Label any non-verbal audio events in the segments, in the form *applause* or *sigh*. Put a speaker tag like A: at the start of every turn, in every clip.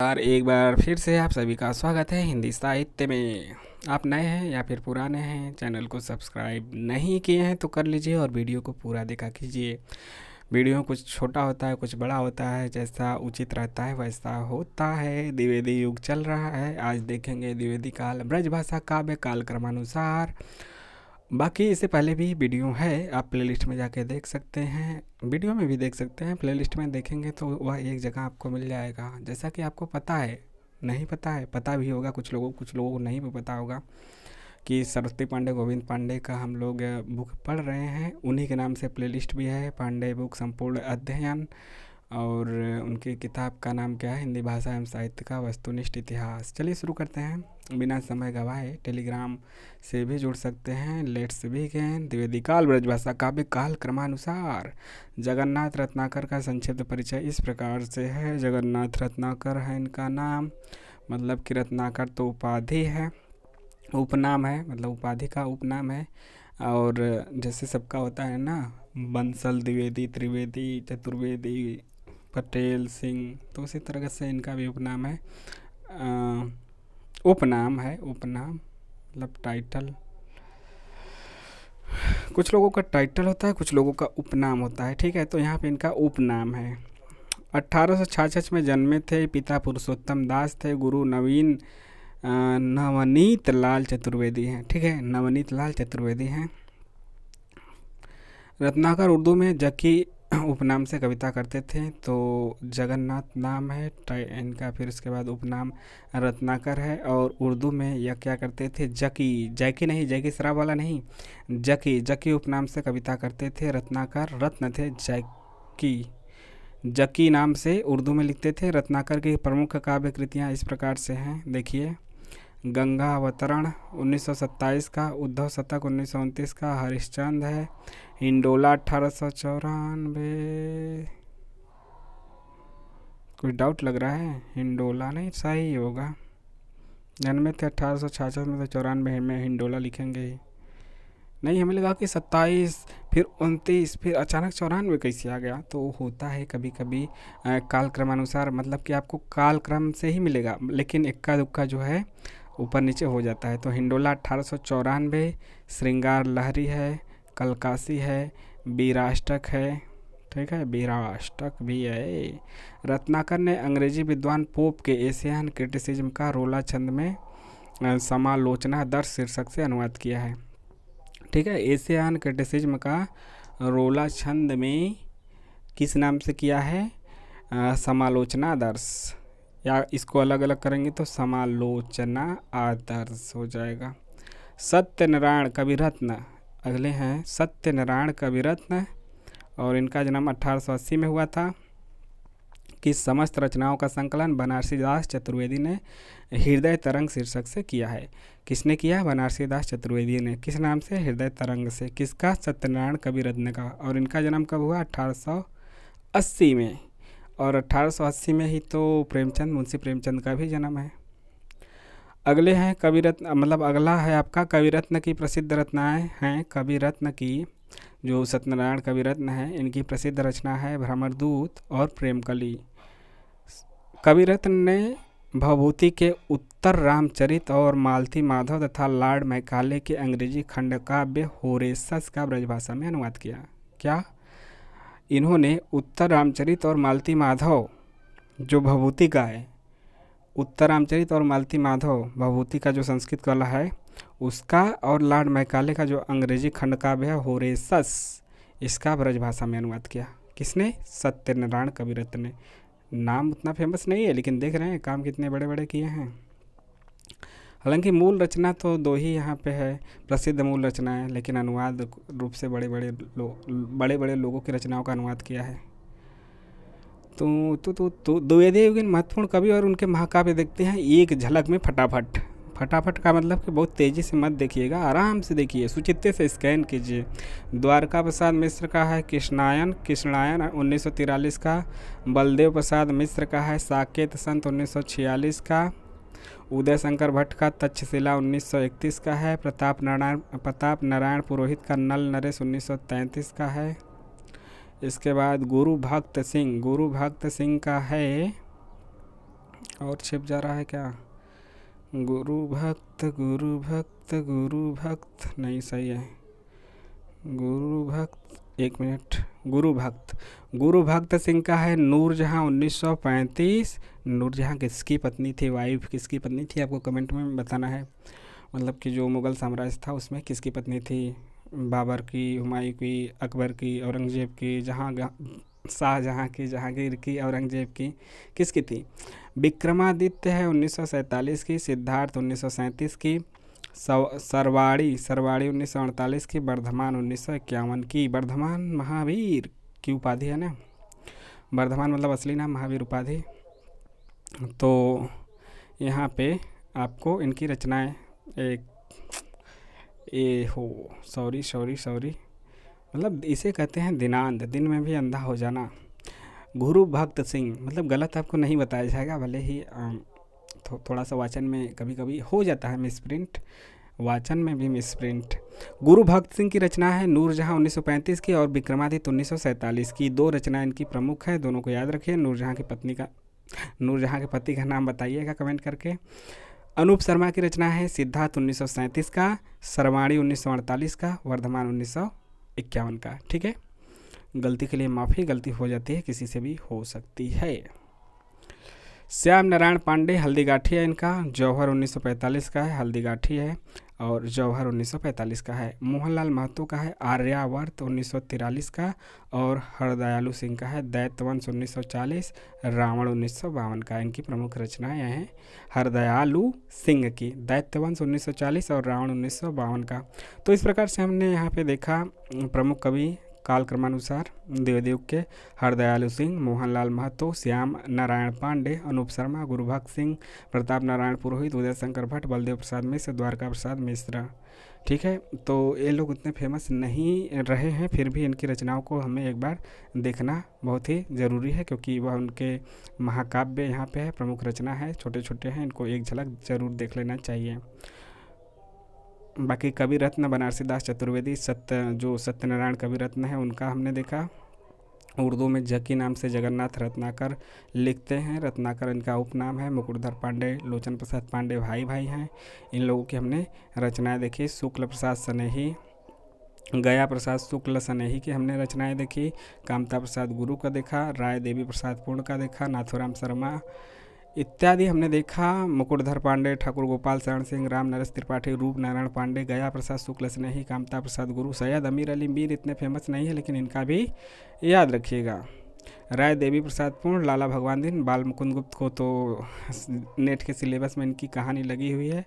A: नमस्कार एक बार फिर से आप सभी का स्वागत है हिंदी साहित्य में आप नए हैं या फिर पुराने हैं चैनल को सब्सक्राइब नहीं किए हैं तो कर लीजिए और वीडियो को पूरा देखा कीजिए वीडियो कुछ छोटा होता है कुछ बड़ा होता है जैसा उचित रहता है वैसा होता है द्विवेदी युग चल रहा है आज देखेंगे द्विवेदी काल ब्रजभाषा काव्य काल क्रमानुसार बाकी इससे पहले भी वीडियो है आप प्लेलिस्ट में जाके देख सकते हैं वीडियो में भी देख सकते हैं प्लेलिस्ट में देखेंगे तो वह एक जगह आपको मिल जाएगा जैसा कि आपको पता है नहीं पता है पता भी होगा कुछ लोगों कुछ लोगों को नहीं भी पता होगा कि सरस्वती पांडे गोविंद पांडे का हम लोग बुक पढ़ रहे हैं उन्हीं के नाम से प्ले भी है पांडे बुक संपूर्ण अध्ययन और उनकी किताब का नाम क्या है हिंदी भाषा एवं साहित्य का वस्तुनिष्ठ इतिहास चलिए शुरू करते हैं बिना समय गवाए टेलीग्राम से भी जुड़ सकते हैं लेट्स गए द्विवेदी काल ब्रजभाषा काव्य काल क्रमानुसार जगन्नाथ रत्नाकर का संक्षिप्त परिचय इस प्रकार से है जगन्नाथ रत्नाकर है इनका नाम मतलब कि रत्नाकर तो उपाधि है उपनाम है मतलब उपाधि का उपनाम है और जैसे सबका होता है ना बंसल द्विवेदी त्रिवेदी चतुर्वेदी पटेल सिंह तो उसी तरह से इनका भी उपनाम है आ, उपनाम है उपनाम मतलब टाइटल कुछ लोगों का टाइटल होता है कुछ लोगों का उपनाम होता है ठीक है तो यहाँ पे इनका उपनाम है अट्ठारह में जन्मे थे पिता पुरुषोत्तम दास थे गुरु नवीन नवनीत लाल चतुर्वेदी हैं ठीक है नवनीत लाल चतुर्वेदी हैं रत्नाकर उर्दू में जकी *clears throat* उपनाम से कविता करते थे तो जगन्नाथ नाम है इनका फिर उसके बाद उपनाम रत्नाकर है और उर्दू में यह क्या करते थे जकी जैकी नहीं जैकी शराब वाला नहीं जकी जकी उपनाम से कविता करते थे रत्नाकर रत्न थे जैकी जकी नाम से उर्दू में लिखते थे रत्नाकर की प्रमुख काव्य कृतियाँ इस प्रकार से हैं देखिए गंगा अवतरण 1927 का उद्धव शतक उन्नीस का हरिश्चंद है इंडोला अठारह सौ चौरानवे कुछ डाउट लग रहा है हिंडोला नहीं सही होगा जन्मे थे अट्ठारह सौ छियासठ में तो चौरानवे में हिंडोला लिखेंगे नहीं हमें लगा कि सत्ताईस फिर उनतीस फिर अचानक चौरानवे कैसे आ गया तो होता है कभी कभी कालक्रमानुसार मतलब कि आपको कालक्रम से ही मिलेगा लेकिन इक्का दुक्का जो है ऊपर नीचे हो जाता है तो हिंडोला अठारह सौ चौरानवे श्रृंगार लहरी है कलकाशी है बीराष्टक है ठीक है बीराष्टक भी है रत्नाकर ने अंग्रेजी विद्वान पोप के एशियन क्रिटिसिज्म का रोला छंद में समालोचना दर्श शीर्षक से अनुवाद किया है ठीक है एशियन क्रिटिसिज्म का रोला छंद में किस नाम से किया है समालोचना दर्श या इसको अलग अलग करेंगे तो समालोचना आदर्श हो जाएगा सत्यनारायण कविरत्न अगले हैं सत्यनारायण कविरत्न और इनका जन्म अस्सी में हुआ था कि समस्त रचनाओं का संकलन बनारसी दास चतुर्वेदी ने हृदय तरंग शीर्षक से किया है किसने किया बनारसी दास चतुर्वेदी ने किस नाम से हृदय तरंग से किसका सत्यनारायण कविरत्न का और इनका जन्म कब हुआ 1880 में और 1880 में ही तो प्रेमचंद मुंशी प्रेमचंद का भी जन्म है अगले हैं कवि रत्न मतलब अगला है आपका कवि रत्न की प्रसिद्ध रचनाएँ हैं कवि रत्न की जो सत्यनारायण कवि रत्न हैं इनकी प्रसिद्ध रचना है भ्रमरदूत और प्रेमकली कवि रत्न ने भवभूति के उत्तर रामचरित और मालती माधव तथा लॉर्ड मैकाले के अंग्रेजी खंड काव्य होरेसस का ब्रजभाषा में अनुवाद किया क्या इन्होंने उत्तर रामचरित और मालती माधव जो भभूति का है उत्तर रामचरित और मालती माधव भभूति का जो संस्कृत कला है उसका और लाड मैकाले का जो अंग्रेजी खंड काव्य है होरेसस इसका ब्रजभाषा में अनुवाद किया किसने सत्यनारायण कविरत्न ने नाम उतना फेमस नहीं है लेकिन देख रहे हैं काम कितने बड़े बड़े किए हैं हालांकि मूल रचना तो दो ही यहाँ पे है प्रसिद्ध मूल रचना है लेकिन अनुवाद रूप से बड़े बड़े लोग बड़े बड़े लोगों की रचनाओं का अनुवाद किया है तो तो तो, तो द्विवेदी युगिन महत्वपूर्ण कवि और उनके महाकाव्य देखते हैं एक झलक में फटाफट फटाफट का मतलब कि बहुत तेज़ी से मत देखिएगा आराम से देखिए सुचित्ते से स्कैन कीजिए द्वारका प्रसाद मिश्र का है कृष्णायन कृष्णायन उन्नीस का बलदेव प्रसाद मिश्र का है साकेत संत उन्नीस का उदय शंकर भट्ट का तक्षशिला 1931 का है प्रताप नारायण प्रताप नारायण पुरोहित का नल नरेश 1933 का है इसके बाद गुरु भक्त सिंह गुरु भक्त सिंह का है और छिप जा रहा है क्या गुरु भक्त गुरु भक्त गुरु भक्त नहीं सही है गुरु भक्त एक मिनट गुरु भक्त गुरु भक्त सिंह का है नूरजहाँ 1935 नूरजहाँ किसकी पत्नी थी वाइफ किसकी पत्नी थी आपको कमेंट में बताना है मतलब कि जो मुग़ल साम्राज्य था उसमें किसकी पत्नी थी बाबर की हुमायूं की अकबर की औरंगजेब की जहाँ शाहजहाँ की जहांगीर की औरंगजेब की किसकी थी विक्रमादित्य है 1947 की सिद्धार्थ 1937 की सरवाड़ी सरवाड़ी उन्नीस सौ अड़तालीस की वर्धमान उन्नीस सौ इक्यावन की वर्धमान महावीर की उपाधि है ना वर्धमान मतलब असली नाम महावीर उपाधि तो यहाँ पे आपको इनकी रचनाएं एक ए हो सॉरी सॉरी सॉरी मतलब इसे कहते हैं दिनांध दिन में भी अंधा हो जाना गुरु भक्त सिंह मतलब गलत आपको नहीं बताया जाएगा भले ही थो, थोड़ा सा वाचन में कभी कभी हो जाता है मिसप्रिंट वाचन में भी मिसप्रिंट गुरु भक्त सिंह की रचना है नूरजहाँ 1935 की और विक्रमादित्य 1947 की दो रचनाएं इनकी प्रमुख है दोनों को याद रखिए नूरजहाँ की पत्नी का नूरजहाँ के पति का नाम बताइएगा कमेंट करके अनूप शर्मा की रचना है सिद्धार्थ सैंतीस का सरवाणी अड़तालीस का वर्धमान उन्नीस का ठीक है गलती के लिए माफ़ी गलती हो जाती है किसी से भी हो सकती है श्याम नारायण पांडे हल्दी है इनका जौहर 1945 का है हल्दी है और जौहर 1945 का है मोहनलाल महतो का है आर्यावर्त 1943 का और हरदयालु सिंह का है दैतवंश 1940 रावण उन्नीस का इनकी प्रमुख रचनाएं हैं हरदयालु सिंह की दैत्यवंश 1940 और रावण उन्नीस का तो इस प्रकार से हमने यहाँ पे देखा प्रमुख कवि कालक्रमानुसार देवदेव के हरदयालु सिंह मोहनलाल महतो श्याम नारायण पांडे अनूप शर्मा गुरुभक्त सिंह प्रताप नारायण पुरोहित उदय शंकर भट्ट बलदेव प्रसाद मिश्र द्वारका प्रसाद मिश्रा ठीक है तो ये लोग उतने फेमस नहीं रहे हैं फिर भी इनकी रचनाओं को हमें एक बार देखना बहुत ही ज़रूरी है क्योंकि वह उनके महाकाव्य यहाँ पे है प्रमुख रचना है छोटे छोटे हैं इनको एक झलक ज़रूर देख लेना चाहिए बाकी कवि रत्न बनारसीदास चतुर्वेदी सत्य जो सत्यनारायण कवि रत्न है उनका हमने देखा उर्दू में जकी नाम से जगन्नाथ रत्नाकर लिखते हैं रत्नाकर इनका उपनाम है मुकुटधर पांडे लोचन प्रसाद पांडे भाई भाई हैं इन लोगों की हमने रचनाएं देखी शुक्ल प्रसाद सनेही गया प्रसाद शुक्ल सनेही की हमने रचनाएं देखी कामता प्रसाद गुरु का देखा राय देवी प्रसाद पूर्ण का देखा नाथुराम शर्मा इत्यादि हमने देखा मुकुटधर पांडे ठाकुर गोपाल शरण सिंह राम नरेश त्रिपाठी रूप नारायण पांडे गया प्रसाद शुक्ल स्नेही कामता प्रसाद गुरु सैयद अमीर अली मीर इतने फेमस नहीं है लेकिन इनका भी याद रखिएगा राय देवी प्रसाद पूर्ण लाला भगवान दिन बाल मुकुंद गुप्त को तो नेट के सिलेबस में इनकी कहानी लगी हुई है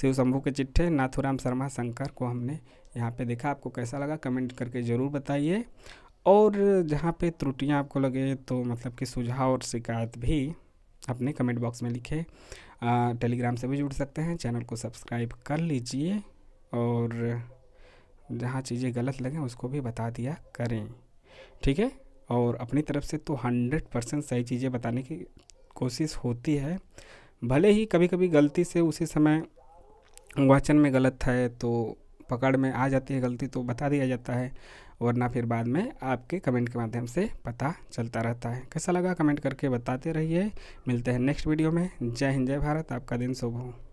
A: शिव शंभू के चिट्ठे नाथुराम शर्मा शंकर को हमने यहाँ पे देखा आपको कैसा लगा कमेंट करके ज़रूर बताइए और जहाँ पे त्रुटियाँ आपको लगे तो मतलब कि सुझाव और शिकायत भी अपने कमेंट बॉक्स में लिखें टेलीग्राम से भी जुड़ सकते हैं चैनल को सब्सक्राइब कर लीजिए और जहाँ चीज़ें गलत लगें उसको भी बता दिया करें ठीक है और अपनी तरफ से तो हंड्रेड परसेंट सही चीज़ें बताने की कोशिश होती है भले ही कभी कभी गलती से उसी समय वाचन में गलत है तो पकड़ में आ जाती है गलती तो बता दिया जाता है वरना फिर बाद में आपके कमेंट के माध्यम से पता चलता रहता है कैसा लगा कमेंट करके बताते रहिए मिलते हैं नेक्स्ट वीडियो में जय हिंद जय भारत आपका दिन शुभ हो